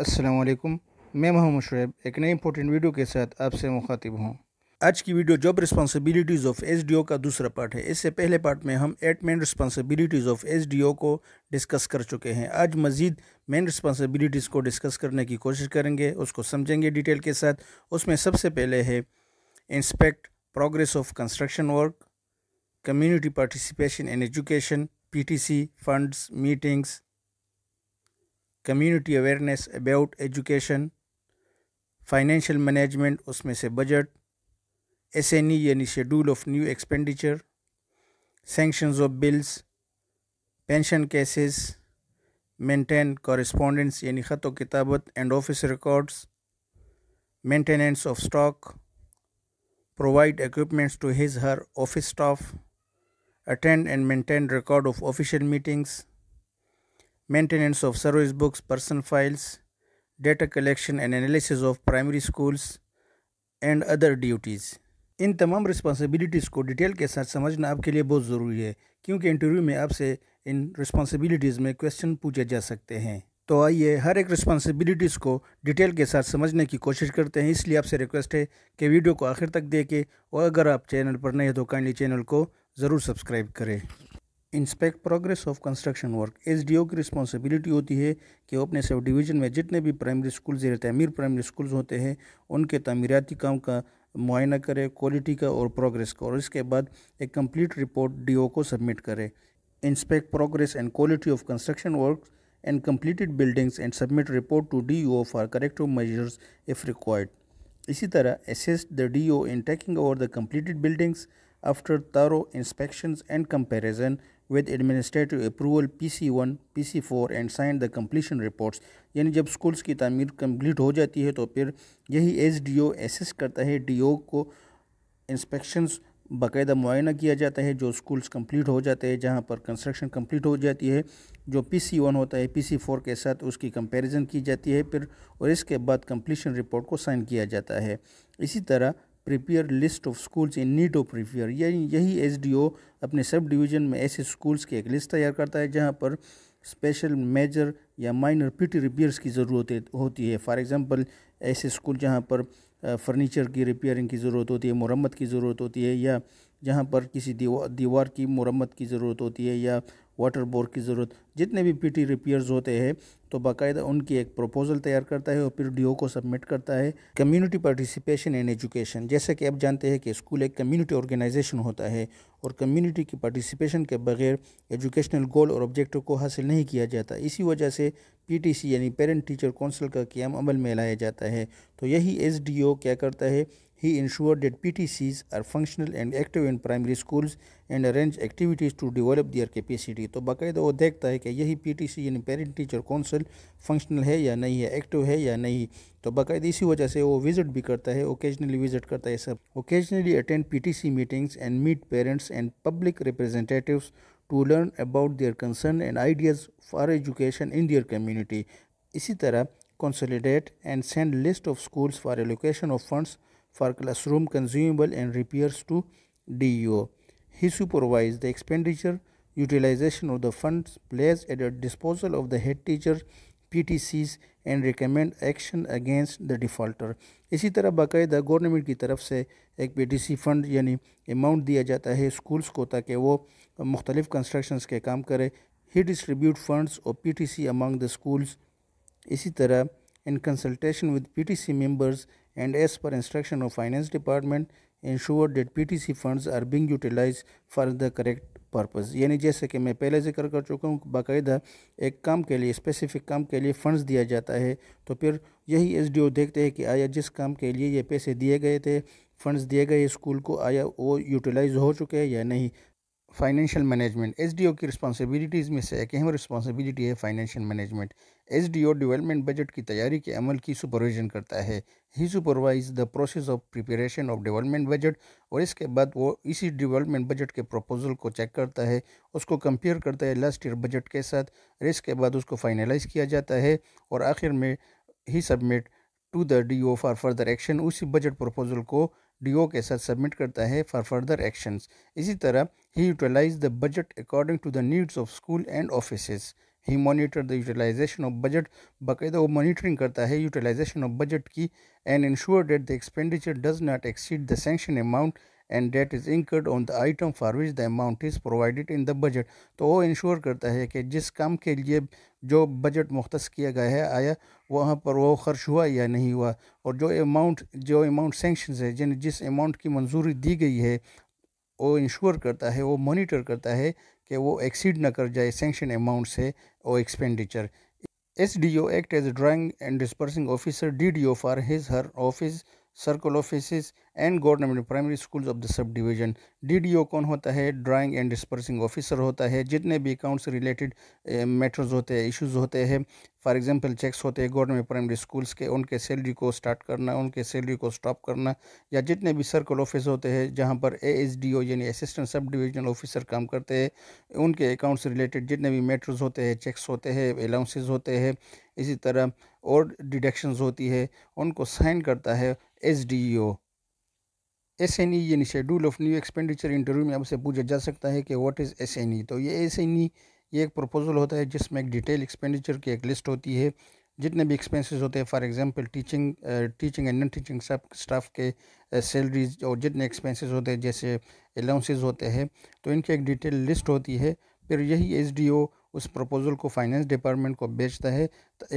असलकुम मैं मोहम्मद शुएब एक नई इंपॉर्टेंट वीडियो के साथ आपसे मुखातिब हूँ आज की video job responsibilities of SDO का दूसरा पार्ट है इससे पहले पार्ट में हम eight main responsibilities of SDO को डिस्कस कर चुके हैं आज मज़ीद मेन रिस्पॉन्सिबिलिटीज़ को डिस्कस करने की कोशिश करेंगे उसको समझेंगे डिटेल के साथ उसमें सबसे पहले है inspect progress of construction work community participation in education P funds meetings community awareness about education financial management उसमें से बजट एस एन ई यानी schedule of new expenditure sanctions of bills pension cases maintain correspondence यानी ख़त किताबत and office records maintenance of stock provide equipments to his her office staff attend and maintain record of official meetings maintenance of service books, personal files, data collection and analysis of primary schools and other duties इन तमाम रिस्पॉन्सिबिलिटीज़ को detail के साथ समझना आपके लिए बहुत ज़रूरी है क्योंकि इंटरव्यू में आपसे इन रिस्पॉन्सिबिलिटीज़ में क्वेश्चन पूछे जा सकते हैं तो आइए हर एक रिस्पॉन्सिबिलिटीज़ को डिटेल के साथ समझने की कोशिश करते हैं इसलिए आपसे रिक्वेस्ट है कि वीडियो को आखिर तक देखें और अगर आप चैनल पर नए हैं तो काइंडली चैनल को ज़रूर सब्सक्राइब करें inspect progress of construction work S D O की रिस्पॉन्सिबिलिटी होती है कि वो अपने सब डिवीज़न में जितने भी प्राइमरी स्कूल ज़र तमीर प्राइमरी स्कूल्स होते हैं उनके तमीराती काम का मुआयना करे क्वालिटी का और प्रोग्रेस का और इसके बाद एक कंप्लीट रिपोर्ट डी ओ को सबमिट करे inspect progress and quality of construction work and completed buildings and submit report to D O for corrective measures if required इसी तरह assist the D O in taking over the completed buildings after thorough inspections and comparison with administrative approval P C one P C four and sign the completion reports यानी जब schools की तमीर complete हो जाती है तो फिर यही S D ओ assess करता है डी ओ को इंस्पेक्शंस बाकायदा मुआयना किया जाता है जो स्कूल्स कंप्लीट हो जाते हैं जहाँ पर कंस्ट्रक्शन कंप्लीट हो जाती है जो पी सी वन होता है पी सी फोर के साथ उसकी कंपैरिजन की जाती है फिर और इसके बाद कंप्लीशन रिपोर्ट को साइन किया जाता है इसी तरह prepare list of schools in need of prepare यानी यही ओ अपने सब डिवीज़न में ऐसे स्कूल्स की एक लिस्ट तैयार करता है जहाँ पर स्पेशल मेजर या माइनर पीटी रिपेयर्स की ज़रूरत होती है फॉर एग्ज़ाम्पल ऐसे स्कूल जहाँ पर फर्नीचर की रिपेयरिंग की ज़रूरत होती है मरम्मत की ज़रूरत होती है या जहाँ पर किसी दीवार दीवार की मरम्मत की ज़रूरत होती है या वाटर बोर की ज़रूरत जितने भी पीटी रिपेयर्स होते हैं तो बाकायदा उनकी एक प्रपोजल तैयार करता है और फिर डीओ को सबमिट करता है कम्युनिटी पार्टिसिपेशन एंड एजुकेशन जैसे कि आप जानते हैं कि स्कूल एक कम्युनिटी ऑर्गेनाइजेशन होता है और कम्युनिटी की पार्टिसिपेशन के बगैर एजुकेशनल गोल और ऑब्जेक्टिव को हासिल नहीं किया जाता इसी वजह से पी यानी पेरेंट टीचर काउंसिल का क्याम अमल में लाया जाता है तो यही एस क्या करता है He ensured that PTCs are functional and active in primary schools and arrange activities to develop their capacity. तो बाकायदा वो देखता है कि यही PTC यानी पेरेंट टीचर काउंसिल फंक्शनल है या नहीं है एक्टिव है या नहीं तो बाकायदा इसी वजह से वो विजिट भी करता है ओकेजनली विजिट करता है सब occasionally attend PTC meetings and meet parents and public representatives to learn about their concern and ideas for education in their community इसी तरह consolidate and send list of schools for allocation of funds for classroom consumable and repairs to DEO. He supervised the expenditure utilization of the funds placed at the disposal of the head teacher PTCs and recommend action against the defaulter. इसी तरह बाकायदा government की तरफ से एक PTC fund यानी amount दिया जाता है स्कूल्स को ताकि वो मुख्तलिफ़ कंस्ट्रक्शंस के काम करे ही डिस्ट्रीब्यूट फंड्स और P T C among the schools इसी तरह in consultation with P T C members and as per instruction of finance department ensure that ptc funds are being utilized for the correct purpose यानी जैसे कि मैं पहले जिक्र कर चुका हूँ बाकायदा एक काम के लिए स्पेसिफिक काम के लिए फ़ंड्स दिया जाता है तो फिर यही एस डी ओ देखते हैं कि आया जिस काम के लिए ये पैसे दिए गए थे फ़ंड्स दिए गए स्कूल को आया वो यूटिलाइज हो चुके हैं या नहीं financial management S D O की रिस्पॉन्सिबिलिटीज़ में से एक अहम रिस्पॉन्सिबिलिटी है financial management S D O development budget की तैयारी के अमल की सुपरविजन करता है he supervise the process of preparation of development budget और इसके बाद वो इसी डिवेलपमेंट बजट के प्रपोजल को चेक करता है उसको कंपेयर करता है लास्ट ईयर बजट के साथ और इसके बाद उसको फाइनलाइज किया जाता है और आखिर में he submit to the D O for further action उसी बजट प्रपोजल को डी ओ के साथ सबमिट करता है फॉर फर्दर एक्शंस इसी तरह he utilize the budget according to the needs of school and offices he monitor the utilization of budget बाकायदा वो मॉनिटरिंग करता है यूटिलाइजेशन ऑफ बजट की and ensure that the expenditure does not exceed the sanction amount and that is incurred on the item for which the amount is provided in the budget तो वो ensure करता है कि जिस काम के लिए जो बजट मुख्त किया गया है आया वहाँ पर वो खर्च हुआ या नहीं हुआ और जो अमाउंट जो अमाउंट सेंक्शन है जिन जिस अमाउंट की मंजूरी दी गई है वो इंश्योर करता है वो मॉनिटर करता है कि वो एक्सीड ना कर जाए सेंक्शन अमाउंट से और expenditure S D O act as drawing and disbursing officer D D O for his her office circle office and government primary schools of the sub division DDO कौन होता है drawing and disbursing officer होता है जितने भी account से related matters होते हैं इश्यूज होते हैं फॉर एग्जांपल चेक्स होते हैं गवर्नमेंट प्राइमरी स्कूल्स के उनके सैलरी को स्टार्ट करना उनके सैलरी को स्टॉप करना या जितने भी सर्कल ऑफिस होते हैं जहाँ पर ए एस डी ओ यानी असिस्टेंट सब डिविजनल ऑफिसर काम करते हैं उनके अकाउंट्स रिलेटेड जितने भी मैटर्स होते हैं चेक्स होते हैं अलाउंसेज होते हैं इसी तरह और डिडक्शंस होती है उनको साइन करता है S D O S N E यानी schedule of new expenditure interview में आपसे पूछा जा सकता है कि what is S N E तो ये एस एन ई ये एक प्रपोजल होता है जिसमें एक डिटेल एक्सपेंडिचर की एक लिस्ट होती है जितने भी एक्सपेंसेस होते हैं for example teaching teaching and non teaching sub staff के सैलरीज uh, और जितने एक्सपेंसेस होते हैं जैसे अलाउंसेज होते हैं तो इनकी एक डिटेल लिस्ट होती है फिर यही एस डी ओ उस प्रपोजल को फाइनेंस डिपार्टमेंट को बेचता है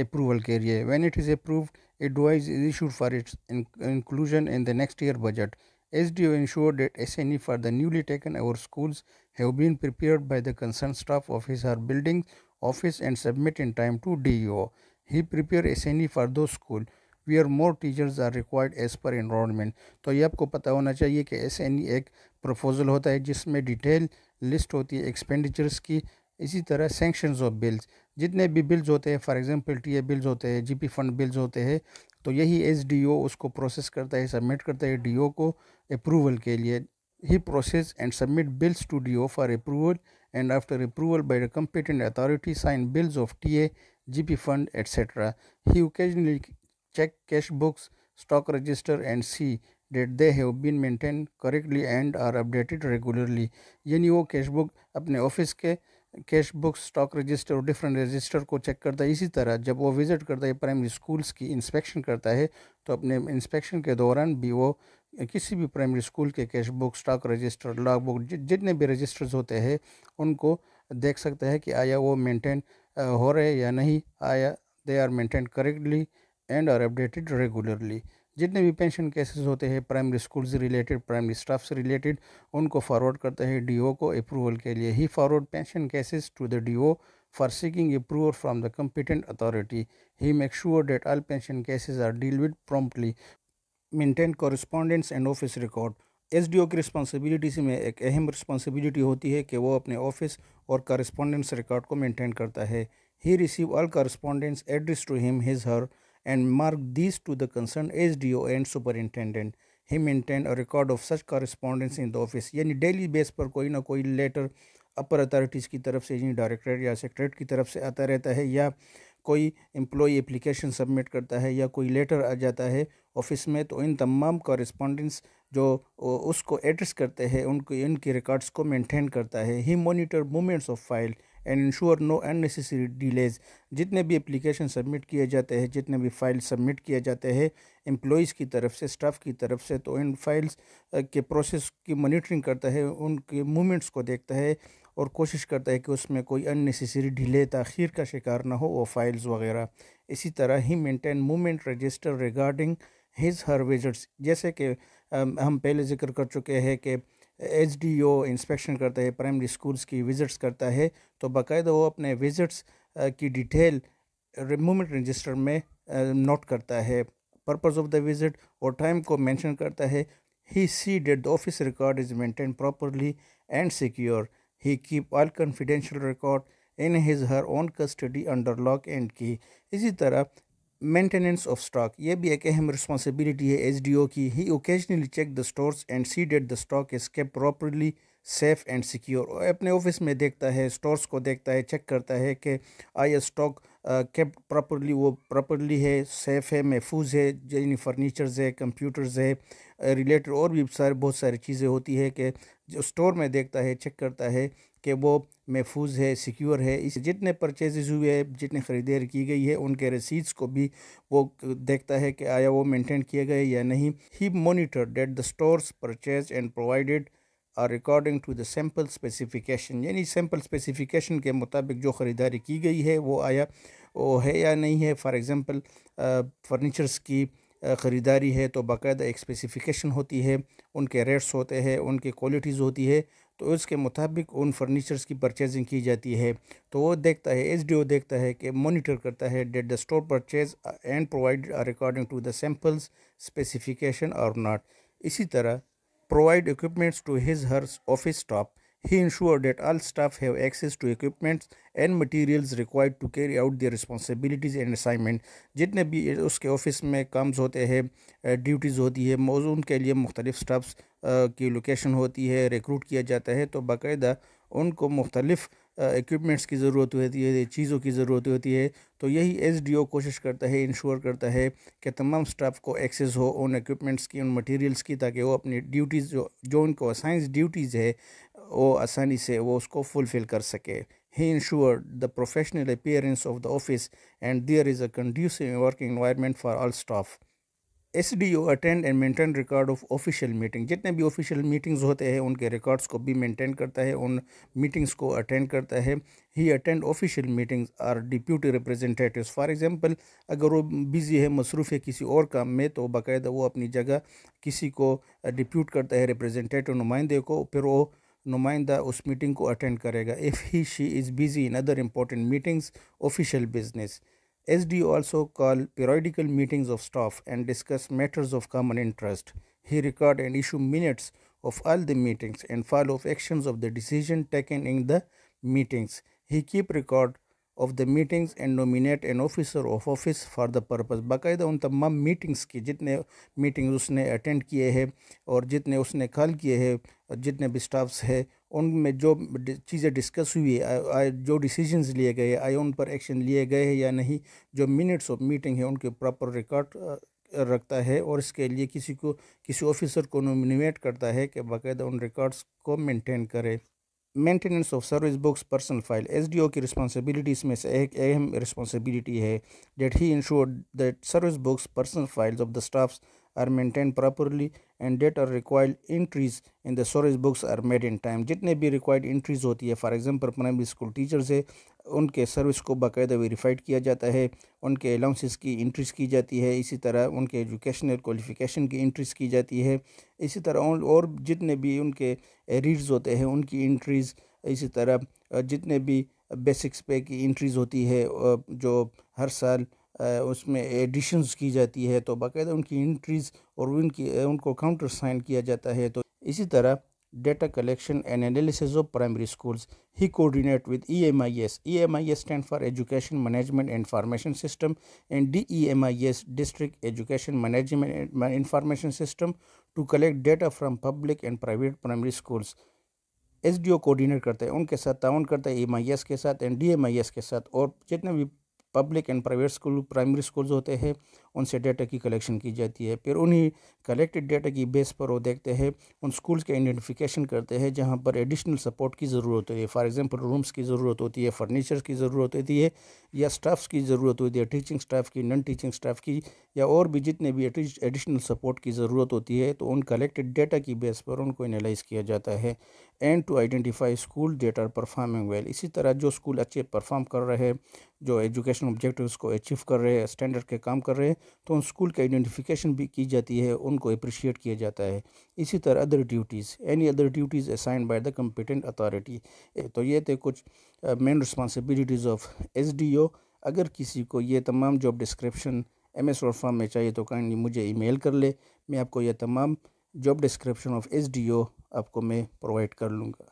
अप्रूवल के लिए when it is approved advise is issued for its inclusion in the next year budget SDO ensured that SNE for the newly taken over schools have been prepared by the concerned staff of his or building office and submit in time to DEO. He prepared SNE for those schools where more teachers are required as per enrolment तो ये आपको पता होना चाहिए कि S N एक proposal होता है जिसमें डिटेल लिस्ट होती है expenditures की इसी तरह सेंक्शन ऑफ बिल्स जितने भी बिल्स होते हैं फॉर एग्जांपल टीए बिल्स होते हैं जीपी फंड बिल्स होते हैं तो यही एसडीओ उसको प्रोसेस करता है सबमिट करता है डीओ को अप्रूवल के लिए he process and submit bills to DO for approval and after approval by the competent authority sign bills of T A fund etcetera he occasionally check cash books stock register and see that they have been maintain correctly and are updated regularly यानी वो cash book अपने ऑफिस के cash book stock register और different register को check करता है इसी तरह जब वो विज़िट करता है प्राइमरी स्कूल्स की इंस्पेक्शन करता है तो अपने इंस्पेक्शन के दौरान भी वो किसी भी प्राइमरी स्कूल के cash book stock register log book जितने भी रजिस्टर्स होते हैं उनको देख सकता है कि आया वो मेंटेन हो रहे या नहीं आया they are maintain correctly and are updated regularly जितने भी पेंशन केसेस होते हैं प्राइमरी स्कूल से रिलेटेड प्राइमरी स्टाफ से रिलेटेड उनको फॉरवर्ड करते हैं डीओ को अप्रूवल के लिए he forward pension cases to the DO for seeking approval from the competent authority he make sure that all pension cases are deal with promptly, maintain correspondents and office record S D O की responsibilities में एक अहम responsibility होती है कि वो अपने office और कॉरिस्पॉन्डेंट्स रिकॉर्ड को मेनटेन करता है he receive all correspondents address to him his her and marked these to the concerned SDO and superintendent. He maintained a record of such correspondence in the office यानी daily base पर कोई ना कोई letter अपर authorities की तरफ से यानी directorate या सेक्रेटरेट की तरफ से आता रहता है या कोई एम्प्लॉई application सबमिट करता है या कोई लेटर आ जाता है ऑफिस में तो इन तमाम correspondence जो उसको एड्रेस करते हैं उनको इनके रिकॉर्ड्स को maintain करता है he monitor movements of file and ensure no unnecessary delays जितने भी एप्लीकेशन सबमिट किए जाते हैं जितने भी फाइल सबमिट किए जाते हैं एम्प्लॉज़ की तरफ से स्टाफ की तरफ से तो इन फाइल्स के प्रोसेस की मॉनिटरिंग करता है उनके मूवमेंट्स को देखता है और कोशिश करता है कि उसमें कोई अननेसेसरी डिले तखिर का शिकार ना हो वो फाइल्स वगैरह इसी तरह he maintain movement register regarding his her visits जैसे कि हम पहले जिक्र कर चुके हैं कि एच डी ओ इंस्पेक्शन करता है प्राइमरी स्कूल्स की विज़िट्स करता है तो बाकायदा वो अपने विज़िट्स की डिटेल मूवमेंट रजिस्टर में नोट करता है पर्पज़ ऑफ द विज़िट और टाइम को मैंशन करता है he see that the office record is maintain properly and secure he keep all confidential record in his her own custody under lock and key इसी तरह maintenance of stock ये भी एक अहम रिस्पॉन्सिबिलिटी है ओ की he occasionally check the stores and see that the stock is kept properly safe and secure अपने office में देखता है स्टोर्स को देखता है चेक करता है कि आया स्टॉक केप प्रॉपरली वो प्रॉपरली है सेफ़ है महफूज है यानी फर्नीचर्स है कंप्यूटर्स है रिलेटेड और भी सारे बहुत सारी चीज़ें होती है कि जो स्टोर में देखता है चेक करता है कि वो महफूज है सिक्योर है इस जितने परचेजेज हुए हैं जितने ख़रीदारी की गई है उनके रसीद्स को भी वो देखता है कि आया वो मेंटेन किए गए या नहीं he monitor that the stores purchase and provided are according to the sample specification यानी सैम्पल स्पेसिफिकेशन के मुताबिक जो ख़रीदारी की गई है वो आया वो है या नहीं है फॉर एग्ज़ाम्पल फर्नीचर्स की ख़रीदारी है तो बाकायदा एक स्पेसिफिकेशन होती है उनके रेट्स होते हैं उनकी क्वालिटीज़ होती है तो उसके मुताबिक उन फर्नीचर्स की परचेजिंग की जाती है तो वो देखता है एस देखता है कि मोनिटर करता है that the store purchase and provide according to the samples specification और नॉट इसी तरह provide equipments to his her office staff He ensured that all staff have access to equipments and materials required to carry out their responsibilities and assignment जितने भी उसके office में calms होते हैं duties होती है मौजूद के लिए मुख्तलिफ स्टाफ्स की लोकेशन होती है रिक्रूट किया जाता है तो बाकायदा उनको मुख्तलिफ इक्विपमेंट्स की ज़रूरत होती है चीज़ों की ज़रूरत होती है तो यही एस डी ओ कोशिश करता है इंश्योर करता है कि तमाम स्टाफ को एक्सेस हो उन इक्विपमेंट्स की उन मटीरियल्स की ताकि वो अपनी ड्यूटीज़ जो जो उनको असाइंस ड्यूटीज़ है वो आसानी से वो उसको फुलफिल कर सके he ensure the professional appearance of the office and there is a conducive working environment for all staff S D O attend and maintain record of official meeting जितने भी ऑफिशियल मीटिंग्स होते हैं उनके records को भी maintain करता है उन मीटिंग्स को अटेंड करता है he attend official meetings or deputy representatives for example अगर वो बिज़ी है मसरूफ़ है किसी और काम में तो बाकायदा वो अपनी जगह किसी को डिप्यूट करता है रिप्रेजेंटेटिव नुमाइंदे को फिर वो नुमाइंदा उस मीटिंग को अटेंड करेगा if he she is busy in other important meetings official business S D also call periodical meetings of staff and discuss matters of common interest he record and issue minutes of all the meetings and follow action of the decision taken in the meetings he keep record of the meetings and nominate an officer of office for the purpose बाकायदा उन तमाम meetings की जितने meetings उसने attend किए हैं और जितने उसने कॉल किए हैं और जितने भी स्टाफ्स है उनमें जो चीज़ें डिस्कस हुई है जो डिसीजंस लिए गए आए उन पर एक्शन लिए गए हैं या नहीं जो मिनट्स ऑफ मीटिंग है उनके प्रॉपर रिकॉर्ड रखता है और इसके लिए किसी को किसी ऑफिसर को नोमिनेट करता है कि बाकायदा उन रिकॉर्ड्स को मेंटेन करे maintenance of service books personal file SDO की रिस्पॉन्सिबिलिटीज़ में से एक अहम रिस्पॉन्सिबिलिटी है that he ensure that service books personal files of the staffs are maintained properly and that are required entries in the storage books are made in time जितने भी required entries होती है for example primary school teachers है उनके service को बाकायदा verified किया जाता है उनके अलाउंसेस की इंट्रीज की जाती है इसी तरह उनके एजुकेशनल क्वालिफिकेशन की इंट्रीज की जाती है इसी तरह और जितने भी उनके रीड्स होते हैं उनकी इंट्रीज़ इसी तरह जितने भी बेसिक्स पे की इंट्रीज़ होती है जो हर साल उसमें एडिशंस की जाती है तो बाकायदा उनकी इंट्रीज और उनकी उनको काउंटर साइन किया जाता है तो इसी तरह data collection and analysis of primary school he coordinate with I S stand for education management and information system and D E M I S district education management and information system to collect data from public and private primary schools S D O coordinate करते हैं उनके साथ ताउन करते हैं E e M I S के साथ and D M I S के साथ और जितने भी public and private school primary school होते हैं उनसे डेटा की कलेक्शन की जाती है फिर उन्हीं कलेक्टेड डेटा की बेस पर वो देखते हैं उन स्कूल्स के आइडेंटिफिकेशन करते हैं जहाँ पर एडिशनल सपोर्ट की ज़रूरत होती है फॉर एग्जांपल रूम्स की ज़रूरत होती है फर्नीचर की ज़रूरत होती है या स्टाफ्स की ज़रूरत होती है टीचिंग स्टाफ की नॉन टीचिंग स्टाफ की या और भी जितने भी एडिशनल सपोर्ट की ज़रूरत होती है तो उन कलेक्टेड डेटा की बेस पर उनको एनालाइज किया जाता है and to identify school that are performing well इसी तरह जो स्कूल अच्छे परफॉर्म कर रहे हैं जो एजुकेशन ऑब्जेक्टिव को अचीव कर रहे हैं स्टैंडर्ड के काम कर रहे हैं तो उन स्कूल की आइडेंटिफिकेशन भी की जाती है उनको अप्रिशिएट किया जाता है इसी तरह other duties any other duties assign by the competent authority तो ये थे कुछ main responsibilities of S D O अगर किसी को ये तमाम job description M S form में चाहिए तो काइंडली मुझे ई कर ले मैं आपको यह तमाम job description of S D O आपको मैं प्रोवाइड कर लूँगा